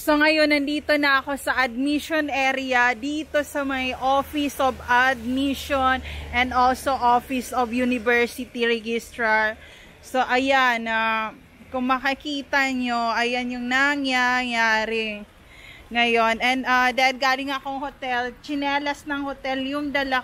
So ngayon, nandito na ako sa admission area dito sa may Office of Admission and also Office of University Registrar. So ayan, uh, kung makikita nyo, ayan yung nangyayari ngayon. And uh, dahil galing akong hotel, chinelas ng hotel yung dala